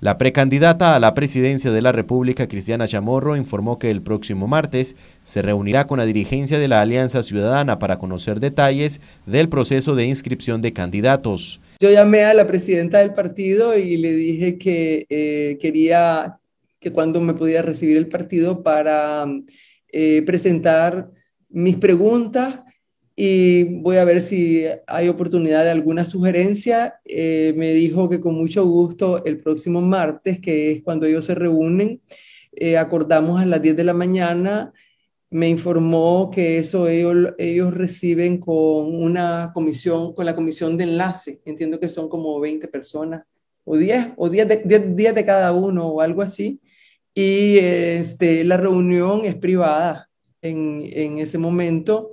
La precandidata a la presidencia de la República, Cristiana Chamorro, informó que el próximo martes se reunirá con la dirigencia de la Alianza Ciudadana para conocer detalles del proceso de inscripción de candidatos. Yo llamé a la presidenta del partido y le dije que eh, quería que cuando me pudiera recibir el partido para eh, presentar mis preguntas y voy a ver si hay oportunidad de alguna sugerencia. Eh, me dijo que con mucho gusto el próximo martes, que es cuando ellos se reúnen, eh, acordamos a las 10 de la mañana. Me informó que eso ellos, reciben con una comisión, con la comisión de enlace. Entiendo que son como 20 personas o 10, o 10 de, de cada uno o algo así. Y este, la reunión es privada en, en ese momento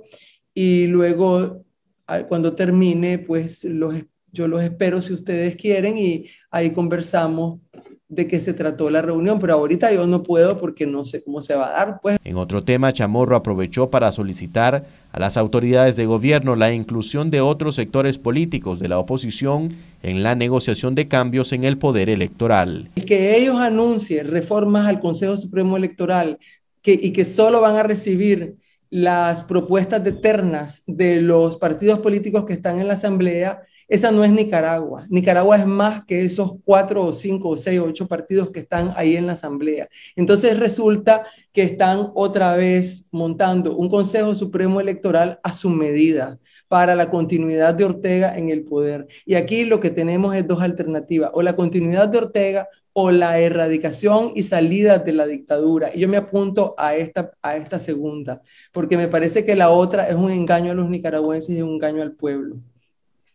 y luego ah, cuando termine, pues los, yo los espero si ustedes quieren y ahí conversamos de qué se trató la reunión, pero ahorita yo no puedo porque no sé cómo se va a dar. Pues. En otro tema, Chamorro aprovechó para solicitar a las autoridades de gobierno la inclusión de otros sectores políticos de la oposición en la negociación de cambios en el poder electoral. Que ellos anuncien reformas al Consejo Supremo Electoral que, y que solo van a recibir las propuestas de ternas de los partidos políticos que están en la Asamblea, esa no es Nicaragua. Nicaragua es más que esos cuatro o cinco o seis o ocho partidos que están ahí en la Asamblea. Entonces resulta que están otra vez montando un Consejo Supremo Electoral a su medida para la continuidad de Ortega en el poder. Y aquí lo que tenemos es dos alternativas, o la continuidad de Ortega o la erradicación y salida de la dictadura. Y yo me apunto a esta, a esta segunda, porque me parece que la otra es un engaño a los nicaragüenses y un engaño al pueblo.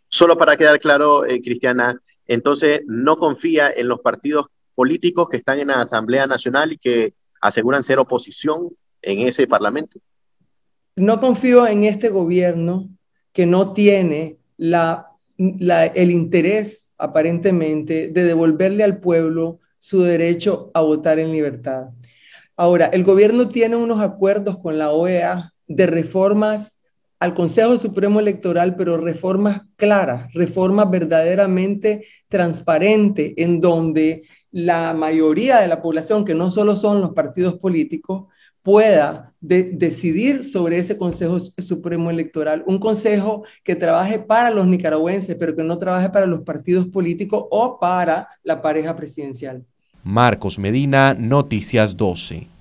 Solo para quedar claro, eh, Cristiana, entonces no confía en los partidos políticos que están en la Asamblea Nacional y que aseguran ser oposición en ese Parlamento. No confío en este gobierno que no tiene la el interés aparentemente de devolverle al pueblo su derecho a votar en libertad. Ahora, el gobierno tiene unos acuerdos con la OEA de reformas al Consejo Supremo Electoral, pero reformas claras, reformas verdaderamente transparentes, en donde la mayoría de la población, que no solo son los partidos políticos, pueda decidir sobre ese Consejo Supremo Electoral, un consejo que trabaje para los nicaragüenses, pero que no trabaje para los partidos políticos o para la pareja presidencial. Marcos Medina, Noticias 12.